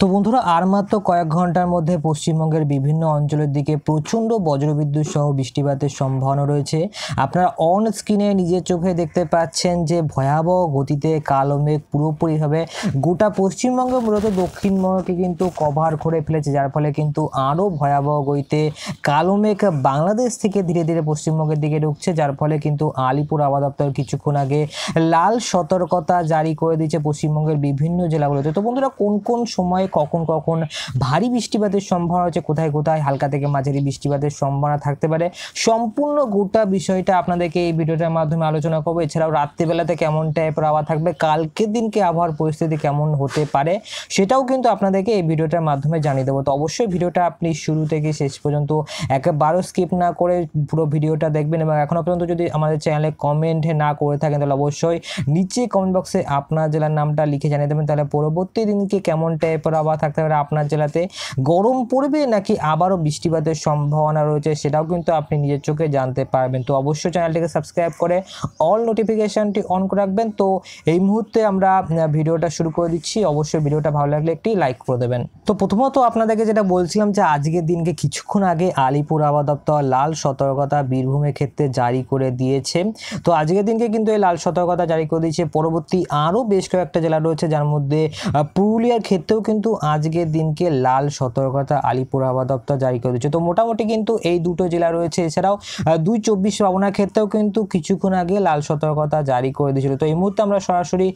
তো বন্ধুরা আর মাত্র কয়েক ঘন্টার মধ্যে পশ্চিমবঙ্গের বিভিন্ন অঞ্চলের দিকে প্রচণ্ড বজ্রবিদ্যুৎ সহ বৃষ্টিপাতের সম্ভাবনা রয়েছে আপনারা অন স্ক্রিনে নিজের চোখে দেখতে পাচ্ছেন যে ভয়াবহ গতিতে কালো মেঘ পুরোপুরিভাবে গোটা পশ্চিমবঙ্গ মূলত দক্ষিণবঙ্গকে কিন্তু কভার করে ফেলেছে যার ফলে কিন্তু আরও ভয়াবহ গতিতে কালো মেঘ বাংলাদেশ থেকে ধীরে ধীরে পশ্চিমবঙ্গের দিকে ঢুকছে যার ফলে কিন্তু আলিপুর আবাদ দপ্তর কিছুক্ষণ আগে লাল সতর্কতা জারি করে দিচ্ছে পশ্চিমবঙ্গের বিভিন্ন জেলাগুলোতে তো বন্ধুরা কোন কোন সময় সময় কখন কখন ভারী বৃষ্টিপাতের সম্ভাবনা হচ্ছে কোথায় কোথায় হালকা থেকে মাঝারি বৃষ্টিপাতের সম্ভাবনা থাকতে পারে সম্পূর্ণ গোটা বিষয়টা আপনাদেরকে এই ভিডিওটার মাধ্যমে আলোচনা করবো এছাড়াও রাত্রিবেলাতে কেমন টাইপের আবার থাকবে কালকের দিনকে আবহাওয়ার পরিস্থিতি কেমন হতে পারে সেটাও কিন্তু আপনাদেরকে এই ভিডিওটার মাধ্যমে জানিয়ে দেবো তো অবশ্যই ভিডিওটা আপনি শুরু থেকে শেষ পর্যন্ত একেবারেও স্কিপ না করে পুরো ভিডিওটা দেখবেন এবং এখনও পর্যন্ত যদি আমাদের চ্যানেলে কমেন্ট না করে থাকেন তাহলে অবশ্যই নিচে কমেন্ট বক্সে আপনার জেলার নামটা লিখে জানিয়ে দেবেন তাহলে পরবর্তী দিনকে কেমন টাইপের ঘোড়া বা থাকতে পারে আপনার জেলাতে গরম পড়বে নাকি আবারও বৃষ্টিপাতের সম্ভাবনা রয়েছে সেটাও কিন্তু আপনি নিজের চোখে জানতে পারবেন তো অবশ্যই চ্যানেলটিকে সাবস্ক্রাইব করে অল নোটিফিকেশানটি অন করে রাখবেন তো এই মুহূর্তে আমরা ভিডিওটা শুরু করে দিচ্ছি অবশ্যই ভিডিওটা ভালো লাগলে একটি লাইক করে দেবেন তো প্রথমত আপনাদেরকে যেটা বলছিলাম যে আজকের দিনকে কিছুক্ষণ আগে আলিপুর আবহাওয়া দপ্তর লাল সতর্কতা বীরভূমের ক্ষেত্রে জারি করে দিয়েছে তো আজকের দিনকে কিন্তু এই লাল সতর্কতা জারি করে দিয়েছে পরবর্তী আরও বেশ কয়েকটা জেলা রয়েছে যার মধ্যে পুরুলিয়ার ক্ষেত্রেও কিন্তু কিন্তু আজকের দিনকে লাল সতর্কতা আলিপুর আবহাওয়া দপ্তর জারি করে দিচ্ছে তো মোটামুটি কিন্তু এই দুটো জেলা রয়েছে এছাড়াও দুই চব্বিশ পাবনার ক্ষেত্রেও কিন্তু কিছুক্ষণ আগে লাল সতর্কতা জারি করে দিয়েছিল তো এই মুহূর্তে আমরা সরাসরি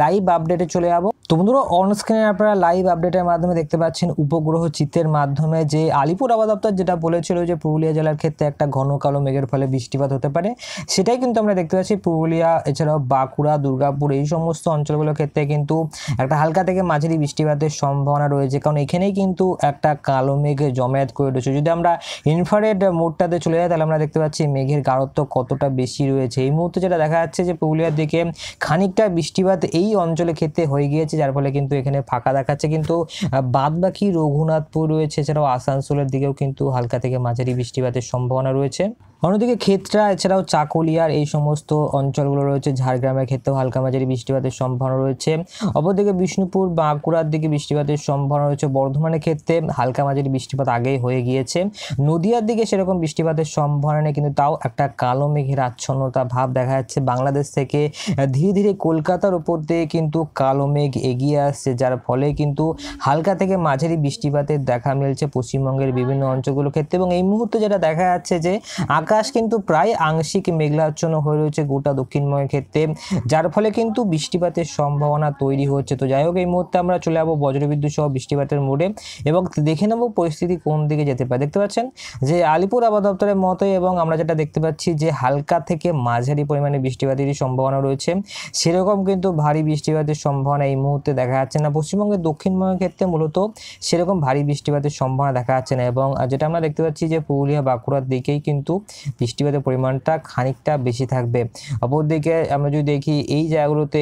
লাইভ আপডেটে চলে যাবো তো বন্ধুরা অনস্ক্রিনে আপনারা লাইভ আপডেটের মাধ্যমে দেখতে পাচ্ছেন উপগ্রহ চিত্রের মাধ্যমে যে আলিপুর আবহাওয়া দপ্তর যেটা বলেছিল যে পুরুলিয়া জেলার ক্ষেত্রে একটা ঘন কালো মেঘের ফলে বৃষ্টিপাত হতে পারে সেটাই কিন্তু আমরা দেখতে পাচ্ছি পুরুলিয়া এছাড়াও বাঁকুড়া দুর্গাপুর এই সমস্ত অঞ্চলগুলোর ক্ষেত্রে কিন্তু একটা হালকা থেকে মাঝারি বৃষ্টিপাতের সম্ভাবনা রয়েছে কারণ এখানেই কিন্তু একটা কালো মেঘ জমায়েত করে রয়েছে যদি আমরা ইনফ্রারেড মোডটাতে চলে যাই তাহলে আমরা দেখতে পাচ্ছি মেঘের গাঢ়ত্ব কতটা বেশি রয়েছে এই মুহূর্তে যেটা দেখা যাচ্ছে যে পুরুলিয়ার দিকে খানিকটা বৃষ্টিপাত এই অঞ্চলের ক্ষেত্রে হয়ে গিয়েছে যার ফলে কিন্তু এখানে ফাঁকা দেখাচ্ছে কিন্তু বাদ বাকি রঘুনাথপুর রয়েছে এছাড়াও আসানসোলের দিকেও কিন্তু হালকা থেকে মাঝারি বৃষ্টিপাতের সম্ভাবনা রয়েছে অন্যদিকে ক্ষেত্রা এছাড়াও চাকুলিয়ার এই সমস্ত অঞ্চলগুলো রয়েছে ঝাড়গ্রামের ক্ষেত্রেও হালকা মাঝারি বৃষ্টিপাতের সম্ভাবনা রয়েছে অপরদিকে বিষ্ণুপুর বাঁকুড়ার দিকে বৃষ্টিপাতের সম্ভাবনা রয়েছে বর্ধমানের ক্ষেত্রে হালকা মাঝারি বৃষ্টিপাত আগেই হয়ে গিয়েছে নদিয়ার দিকে সেরকম বৃষ্টিপাতের সম্ভাবনা নেই কিন্তু তাও একটা কালো মেঘের আচ্ছন্নতা ভাব দেখা যাচ্ছে বাংলাদেশ থেকে ধীরে ধীরে কলকাতার উপর দিয়ে কিন্তু কালো মেঘ এগিয়ে আসছে যার ফলে কিন্তু হালকা থেকে মাঝারি বৃষ্টিপাতের দেখা মিলছে পশ্চিমবঙ্গের বিভিন্ন অঞ্চলগুলোর ক্ষেত্রে এবং এই মুহূর্তে যেটা দেখা যাচ্ছে যে আকাশ কিন্তু প্রায় আংশিক মেঘলাচ্ছন্ন হয়ে রয়েছে গোটা দক্ষিণময় ক্ষেত্রে যার ফলে কিন্তু বৃষ্টিপাতের সম্ভাবনা তৈরি হচ্ছে তো যাই হোক এই মুহূর্তে আমরা চলে যাবো বজ্রবিদ্যুৎ সহ বৃষ্টিপাতের মোড়ে এবং দেখে নেব পরিস্থিতি কোন দিকে যেতে পারে দেখতে পাচ্ছেন যে আলিপুর আবহাওয়া দপ্তরের মতোই এবং আমরা যেটা দেখতে পাচ্ছি যে হালকা থেকে মাঝারি পরিমাণে বৃষ্টিপাতেরই সম্ভাবনা রয়েছে সেরকম কিন্তু ভারী বৃষ্টিপাতের সম্ভাবনা এই মুহূর্তে দেখা যাচ্ছে না পশ্চিমবঙ্গের দক্ষিণময় ক্ষেত্রে মূলত সেরকম ভারী বৃষ্টিপাতের সম্ভাবনা দেখা যাচ্ছে না এবং যেটা আমরা দেখতে পাচ্ছি যে পুরুলিয়া বাঁকুড়ার দিকেই কিন্তু বৃষ্টিপাতের পরিমাণটা খানিকটা বেশি থাকবে অপরদিকে আমরা যদি দেখি এই জায়গাগুলোতে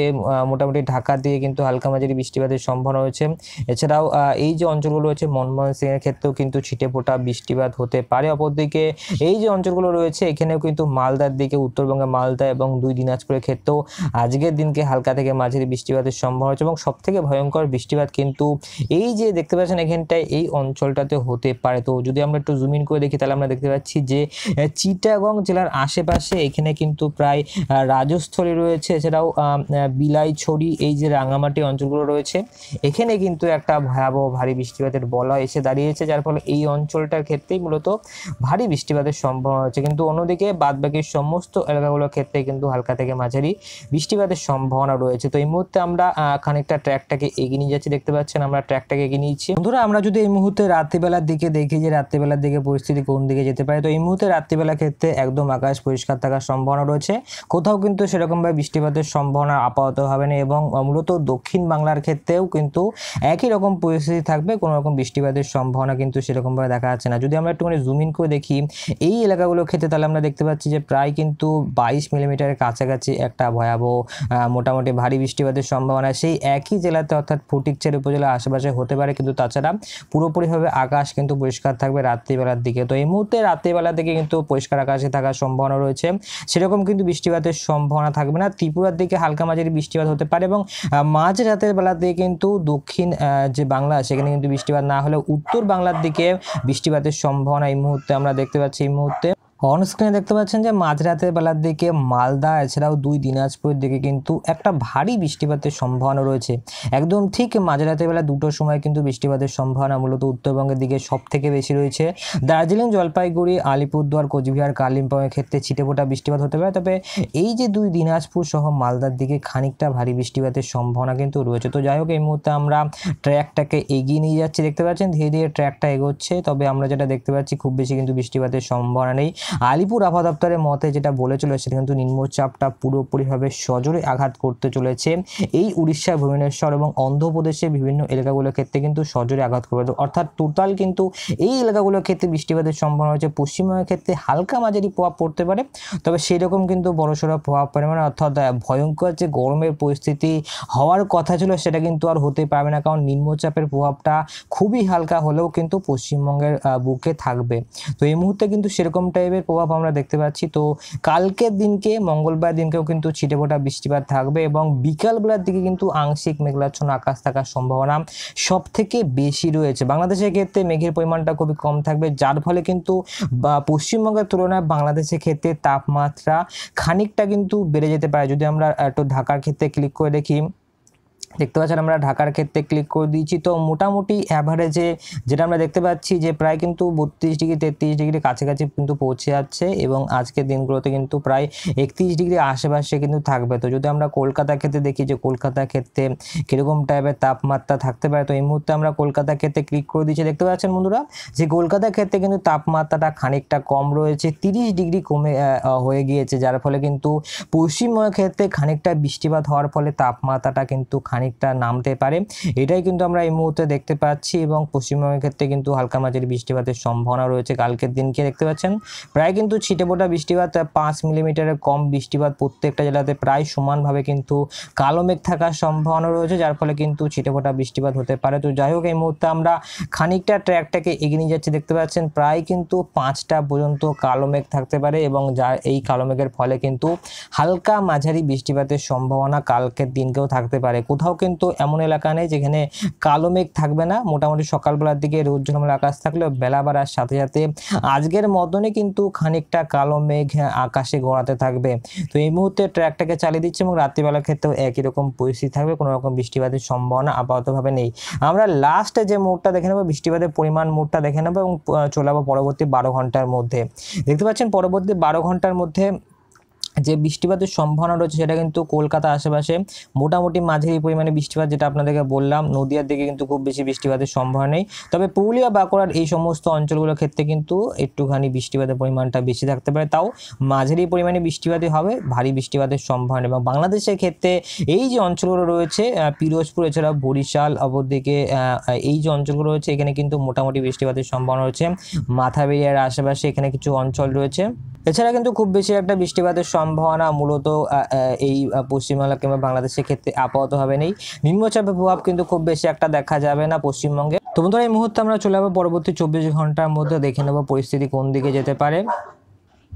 মোটামুটি ঢাকা দিয়ে কিন্তু হালকা মাঝারি বৃষ্টিপাতের সম্ভাবনা রয়েছে এছাড়াও এই যে অঞ্চলগুলো রয়েছে মনমোহন সিংয়ের ক্ষেত্রেও কিন্তু ছিটে ফোটা বৃষ্টিপাত হতে পারে অপরদিকে এই যে অঞ্চলগুলো রয়েছে এখানেও কিন্তু মালদার দিকে উত্তরবঙ্গে মালদা এবং দুই দিনাজপুরের ক্ষেত্রেও আজকের দিনকে হালকা থেকে মাঝারি বৃষ্টিপাতের সম্ভাবনা রয়েছে এবং সবথেকে ভয়ঙ্কর বৃষ্টিপাত কিন্তু এই যে দেখতে পাচ্ছেন এখানটায় এই অঞ্চলটাতে হতে পারে তো যদি আমরা একটু জুম ইন করে দেখি তাহলে আমরা দেখতে পাচ্ছি যে চিটাগং জেলার আশেপাশে এখানে কিন্তু প্রায় রাজস্থলী রয়েছে এছাড়াও বিলাইছড়ি এই যে রাঙামাটি অঞ্চলগুলো রয়েছে এখানে কিন্তু একটা ভয়াবহ ভারী বৃষ্টিপাতের বলা এসে দাঁড়িয়েছে যার ফলে এই অঞ্চলটার ক্ষেত্রেই মূলত ভারী বৃষ্টিপাতের সম্ভাবনা রয়েছে কিন্তু অন্যদিকে বাদবাকি সমস্ত এলাকাগুলোর ক্ষেত্রে কিন্তু হালকা থেকে মাঝারি বৃষ্টিপাতের সম্ভাবনা রয়েছে তো এই মুহূর্তে আমরা খানিকটা ট্র্যাকটাকে এগিয়ে নিয়ে যাচ্ছি দেখতে পাচ্ছেন আমরা ট্র্যাকটাকে এগিয়ে নিয়েছি বন্ধুরা আমরা যদি এই মুহূর্তে রাত্রিবেলার দিকে দেখি যে রাত্রিবেলার দিকে পরিস্থিতি কোন দিকে যেতে পারে তো এই মুহূর্তে রাত্রিবেলা বেশিরভাগ ক্ষেত্রে একদম আকাশ পরিষ্কার থাকার সম্ভাবনা রয়েছে কোথাও কিন্তু সেরকমভাবে বৃষ্টিপাতের সম্ভাবনা আপাতত হবে না এবং মূলত দক্ষিণ বাংলার ক্ষেত্রেও কিন্তু একই রকম পরিস্থিতি থাকবে কোনো রকম বৃষ্টিপাতের সম্ভাবনা কিন্তু সেরকমভাবে দেখা যাচ্ছে না যদি আমরা একটুখানি জুম ইন করে দেখি এই এলাকাগুলোর ক্ষেত্রে তাহলে আমরা দেখতে পাচ্ছি যে প্রায় কিন্তু বাইশ মিলিমিটারের কাছাকাছি একটা ভয়াবহ মোটামুটি ভারী বৃষ্টিপাতের সম্ভাবনা সেই একই জেলাতে অর্থাৎ ফটিকচার উপজেলার আশেপাশে হতে পারে কিন্তু তাছাড়া পুরোপুরিভাবে আকাশ কিন্তু পরিষ্কার থাকবে রাত্রিবেলার দিকে তো এই মুহূর্তে রাত্রিবেলা থেকে কিন্তু পরিষ্কার আকাশে থাকার সম্ভাবনা রয়েছে সেরকম কিন্তু বৃষ্টিপাতের সম্ভাবনা থাকবে না ত্রিপুরার দিকে হালকা মাঝারি বৃষ্টিপাত হতে পারে এবং মাঝ রাতের বেলাতে কিন্তু দক্ষিণ যে বাংলা সেখানে কিন্তু বৃষ্টিপাত না হলেও উত্তর বাংলার দিকে বৃষ্টিপাতের সম্ভাবনা এই মুহূর্তে আমরা দেখতে পাচ্ছি এই মুহূর্তে অনস্ক্রিনে দেখতে পাচ্ছেন যে মাঝরাতের বেলার দিকে মালদা এছাড়াও দুই দিনাজপুরের দিকে কিন্তু একটা ভারী বৃষ্টিপাতের সম্ভাবনা রয়েছে একদম ঠিক মাঝরাতের বেলা দুটোর সময় কিন্তু বৃষ্টিপাতের সম্ভাবনা মূলত উত্তরবঙ্গের দিকে সব থেকে বেশি রয়েছে দার্জিলিং জলপাইগুড়ি আলিপুরদুয়ার কোচবিহার কালিম্পংয়ের ক্ষেত্রে ছিটেফোটা বৃষ্টিপাত হতে পারে তবে এই যে দুই দিনাজপুর সহ মালদার দিকে খানিকটা ভারী বৃষ্টিপাতের সম্ভাবনা কিন্তু রয়েছে তো যাই হোক এই মুহূর্তে আমরা ট্র্যাকটাকে এগিয়ে নিয়ে যাচ্ছি দেখতে পাচ্ছেন ধীরে ধীরে ট্র্যাকটা এগোচ্ছে তবে আমরা যেটা দেখতে পাচ্ছি খুব বেশি কিন্তু বৃষ্টিপাতের সম্ভাবনা নেই আলিপুর আবহাওয়া দপ্তরের মতে যেটা বলেছিল সেটা কিন্তু নিম্নচাপটা পুরোপুরিভাবে সজোরে আঘাত করতে চলেছে এই উড়িষ্যা ভুবনেশ্বর এবং অন্ধ্রপ্রদেশে বিভিন্ন এলাকাগুলোর ক্ষেত্রে কিন্তু সজোরে আঘাত করবে অর্থাৎ টোটাল কিন্তু এই এলাকাগুলোর ক্ষেত্রে বৃষ্টিপাতের সম্ভাবনা রয়েছে পশ্চিমবঙ্গের ক্ষেত্রে হালকা মাঝারি প্রভাব পড়তে পারে তবে সেরকম কিন্তু বড়সড় প্রভাব পড়ে মানে অর্থাৎ ভয়ঙ্কর যে গরমের পরিস্থিতি হওয়ার কথা ছিল সেটা কিন্তু আর হতে পারবে না কারণ নিম্নচাপের প্রভাবটা খুবই হালকা হলেও কিন্তু পশ্চিমবঙ্গের বুকে থাকবে তো এই মুহূর্তে কিন্তু সেরকম টাইপের হিসেবে প্রভাব আমরা দেখতে পাচ্ছি তো কালকের দিনকে মঙ্গলবার দিনকেও কিন্তু ছিটেফোঁটা বৃষ্টিপাত থাকবে এবং বিকালবেলার দিকে কিন্তু আংশিক মেঘলাচ্ছন্ন আকাশ থাকার সম্ভাবনা সব থেকে বেশি রয়েছে বাংলাদেশের ক্ষেত্রে মেঘের পরিমাণটা খুবই কম থাকবে যার ফলে কিন্তু পশ্চিমবঙ্গের তুলনায় বাংলাদেশের ক্ষেত্রে তাপমাত্রা খানিকটা কিন্তু বেড়ে যেতে পারে যদি আমরা একটু ঢাকার ক্ষেত্রে ক্লিক করে দেখি দেখতে পাচ্ছেন আমরা ঢাকার ক্ষেত্রে ক্লিক করে দিয়েছি তো মোটামুটি অ্যাভারেজে যেটা আমরা দেখতে পাচ্ছি যে প্রায় কিন্তু বত্রিশ ডিগ্রি তেত্রিশ ডিগ্রি কাছাকাছি কিন্তু পৌঁছে যাচ্ছে এবং আজকের দিনগুলোতে কিন্তু প্রায় একত্রিশ ডিগ্রি আশেপাশে কিন্তু থাকবে তো যদি আমরা কলকাতার ক্ষেত্রে দেখি যে কলকাতার ক্ষেত্রে কীরকম টাইপের তাপমাত্রা থাকতে পারে তো এই মুহূর্তে আমরা কলকাতার ক্ষেত্রে ক্লিক করে দিচ্ছি দেখতে পাচ্ছেন বন্ধুরা যে কলকাতার ক্ষেত্রে কিন্তু তাপমাত্রাটা খানিকটা কম রয়েছে তিরিশ ডিগ্রি কমে হয়ে গিয়েছে যার ফলে কিন্তু পশ্চিমবঙ্গের ক্ষেত্রে খানিকটা বৃষ্টিপাত হওয়ার ফলে তাপমাত্রাটা কিন্তু খানিক খানিকটা নামতে পারে এটাই কিন্তু আমরা এই মুহূর্তে দেখতে পাচ্ছি এবং পশ্চিমবঙ্গের ক্ষেত্রে কিন্তু হালকা মাঝারি বৃষ্টিপাতের সম্ভাবনা রয়েছে কালকের দিনকে দেখতে পাচ্ছেন প্রায় কিন্তু ছিটেপোটা বৃষ্টিপাত পাঁচ মিলিমিটারের কম বৃষ্টিপাত প্রত্যেকটা জেলাতে প্রায় সমানভাবে কিন্তু কালো মেঘ থাকার সম্ভাবনা রয়েছে যার ফলে কিন্তু ছিটেফোঁটা বৃষ্টিপাত হতে পারে তো যাই হোক এই মুহূর্তে আমরা খানিকটা ট্র্যাকটাকে এগিয়ে নিয়ে যাচ্ছি দেখতে পাচ্ছেন প্রায় কিন্তু পাঁচটা পর্যন্ত কালো মেঘ থাকতে পারে এবং যা এই কালো মেঘের ফলে কিন্তু হালকা মাঝারি বৃষ্টিপাতের সম্ভাবনা কালকের দিনকেও থাকতে পারে কোথাও এছাড়াও কিন্তু এমন এলাকা নেই যেখানে কালো মেঘ থাকবে না মোটামুটি সকালবেলার দিকে রোদ ঝলমল আকাশ থাকলেও বেলা বাড়ার সাথে সাথে আজকের মতনই কিন্তু খানিকটা কালো মেঘ আকাশে গড়াতে থাকবে তো এই মুহূর্তে ট্র্যাকটাকে চালিয়ে দিচ্ছে এবং রাত্রিবেলার ক্ষেত্রেও একই রকম পরিস্থিতি থাকবে কোনো রকম বৃষ্টিপাতের সম্ভাবনা আপাততভাবে নেই আমরা লাস্টে যে মোড়টা দেখে নেবো বৃষ্টিপাতের পরিমাণ মোড়টা দেখে নেবো এবং চলে যাবো পরবর্তী বারো ঘন্টার মধ্যে দেখতে পাচ্ছেন পরবর্তী বারো ঘন্টার মধ্যে যে বৃষ্টিপাতের সম্ভাবনা রয়েছে সেটা কিন্তু কলকাতা আশেপাশে মোটামুটি মাঝারি পরিমাণে বৃষ্টিপাত যেটা আপনাদেরকে বললাম নদিয়ার দিকে কিন্তু খুব বেশি বৃষ্টিপাতের সম্ভাবনা নেই তবে পুরুলিয়া বাঁকুড়ার এই সমস্ত অঞ্চলগুলোর ক্ষেত্রে কিন্তু একটুখানি বৃষ্টিপাতের পরিমাণটা বেশি থাকতে পারে তাও মাঝারি পরিমাণে বৃষ্টিপাতই হবে ভারী বৃষ্টিপাতের সম্ভাবনা এবং বাংলাদেশের ক্ষেত্রে এই যে অঞ্চলগুলো রয়েছে পিরোজপুর এছাড়া বরিশাল অপরদিকে এই যে অঞ্চলগুলো রয়েছে এখানে কিন্তু মোটামুটি বৃষ্টিপাতের সম্ভাবনা রয়েছে মাথাবেরিয়ার আশেপাশে এখানে কিছু অঞ্চল রয়েছে এছাড়া কিন্তু খুব বেশি একটা বৃষ্টিপাতের সম্ভাবনা মূলত এই পশ্চিমবাংলা কিংবা বাংলাদেশের ক্ষেত্রে আপাতভাবে নেই নিম্নচাপের প্রভাব কিন্তু খুব বেশি একটা দেখা যাবে না পশ্চিমবঙ্গে তো বন্ধুরা এই মুহূর্তে আমরা চলে যাবো পরবর্তী চব্বিশ ঘন্টার মধ্যে দেখে নেবো পরিস্থিতি কোন দিকে যেতে পারে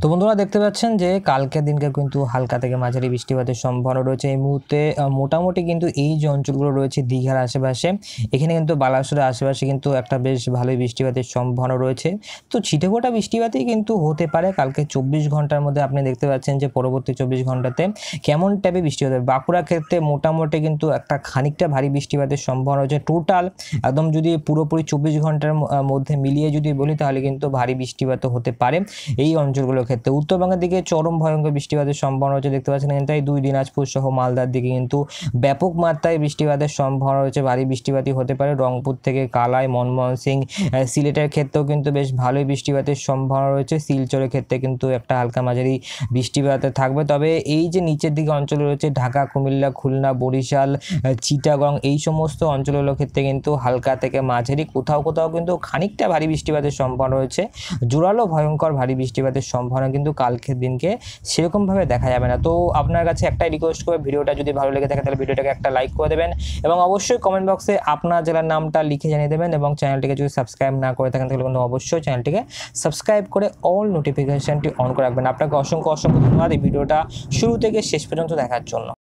তো বন্ধুরা দেখতে পাচ্ছেন যে কালকের দিনকে কিন্তু হালকা থেকে মাঝারি বৃষ্টিপাতের সম্ভাবনা রয়েছে এই মুহূর্তে মোটামুটি কিন্তু এই যে অঞ্চলগুলো রয়েছে দীঘার আশেপাশে এখানে কিন্তু বালাসুরের আশেপাশে কিন্তু একটা বেশ ভালোই বৃষ্টিপাতের সম্ভাবনা রয়েছে তো ছিটেফোটা বৃষ্টিপাতই কিন্তু হতে পারে কালকে চব্বিশ ঘন্টার মধ্যে আপনি দেখতে পাচ্ছেন যে পরবর্তী চব্বিশ ঘন্টাতে কেমন টাইপে বৃষ্টি হতে বাঁকুড়া ক্ষেত্রে মোটামুটি কিন্তু একটা খানিকটা ভারী বৃষ্টিপাতের সম্ভাবনা রয়েছে টোটাল একদম যদি পুরোপুরি চব্বিশ ঘন্টার মধ্যে মিলিয়ে যদি বলি তাহলে কিন্তু ভারী বৃষ্টিপাত হতে পারে এই অঞ্চলগুলো ক্ষেত্রে উত্তরবঙ্গের দিকে চরম ভয়ঙ্কর বৃষ্টিপাতের সম্ভাবনা রয়েছে দেখতে পাচ্ছেন কিন্তু এই দুই দিনাজপুর সহ মালদার দিকে কিন্তু ব্যাপক মাত্রায় বৃষ্টিপাতের সম্ভাবনা রয়েছে ভারী বৃষ্টিপাতই হতে পারে রংপুর থেকে কালায় মনমোহন সিং সিলেটের ক্ষেত্রেও কিন্তু বেশ ভালোই বৃষ্টিপাতের সম্ভাবনা রয়েছে শিলচরের ক্ষেত্রে কিন্তু একটা হালকা মাঝারি বৃষ্টিপাত থাকবে তবে এই যে নিচের দিকে অঞ্চল রয়েছে ঢাকা কুমিল্লা খুলনা বরিশাল চিটাগং এই সমস্ত অঞ্চলগুলোর ক্ষেত্রে কিন্তু হালকা থেকে মাঝারি কোথাও কোথাও কিন্তু খানিকটা ভারী বৃষ্টিপাতের সম্ভাবনা রয়েছে জোরালো ভয়ঙ্কর ভারী বৃষ্টিপাতের সম্ভাবনা ওখানে কিন্তু কালকের দিনকে সেরকমভাবে দেখা যাবে না তো আপনার কাছে একটাই রিকোয়েস্ট করে ভিডিওটা যদি ভালো লেগে থাকে তাহলে ভিডিওটাকে একটা লাইক করে দেবেন এবং অবশ্যই কমেন্ট বক্সে আপনার জেলার নামটা লিখে জানিয়ে দেবেন এবং চ্যানেলটিকে যদি সাবস্ক্রাইব না করে থাকেন তাহলে কিন্তু অবশ্যই চ্যানেলটিকে সাবস্ক্রাইব করে অল নোটিফিকেশানটি অন করে রাখবেন আপনাকে অসংখ্য অসংখ্য ধন্যবাদ এই ভিডিওটা শুরু থেকে শেষ পর্যন্ত দেখার জন্য